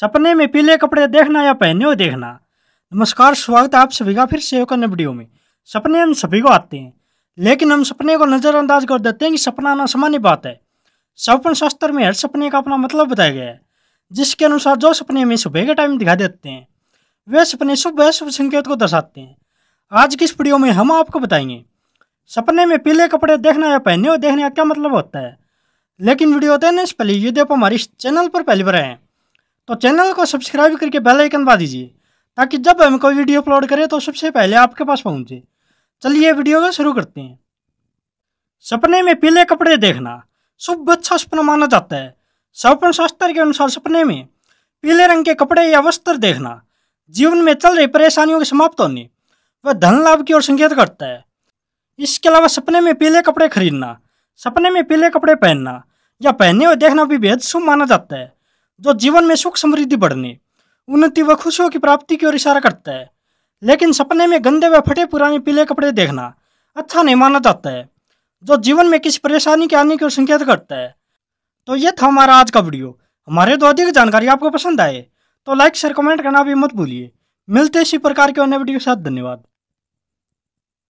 सपने में पीले कपड़े देखना या पहने हुए देखना नमस्कार स्वागत है आप सभी का फिर से करने वीडियो में सपने हम सभी को आते हैं लेकिन हम सपने को नज़रअंदाज कर देते हैं कि सपना आना सामान्य बात है सपन शास्त्र में हर सपने का अपना मतलब बताया गया है जिसके अनुसार जो सपने हमें सुबह के टाइम दिखाई देते हैं वे सपने शुभ शुभ संकेत को दर्शाते हैं आज की इस वीडियो में हम आपको बताएंगे सपने में पीले कपड़े देखना या पहने हुए देखने का क्या मतलब होता है लेकिन वीडियो देने से पहले यदि आप हमारे चैनल पर पहली बार आए हैं तो चैनल को सब्सक्राइब करके बेल आइकन बा दीजिए ताकि जब हम कोई वीडियो अपलोड करें तो सबसे पहले आपके पास पहुंचे चलिए वीडियो को शुरू करते हैं सपने में पीले कपड़े देखना शुभ अच्छा सपना माना जाता है सपन शास्त्र के अनुसार सपने में पीले रंग के कपड़े या वस्त्र देखना जीवन में चल रही परेशानियों के समाप्त होने व धन लाभ की ओर संकेत करता है इसके अलावा सपने में पीले कपड़े खरीदना सपने में पीले कपड़े पहनना या पहने हुए देखना भी बेहद शुभ माना जाता है जो जीवन में सुख समृद्धि बढ़ने उन्नति व खुशियों की प्राप्ति की ओर इशारा करता है लेकिन सपने में गंदे व फटे पुराने पीले कपड़े देखना अच्छा नहीं माना जाता है जो जीवन में किसी परेशानी के आने की ओर संकेत करता है तो ये था हमारा आज का वीडियो हमारे तो अधिक जानकारी आपको पसंद आए तो लाइक शेयर कमेंट करना भी मत भूलिए मिलते इसी प्रकार के अन्य वीडियो के साथ धन्यवाद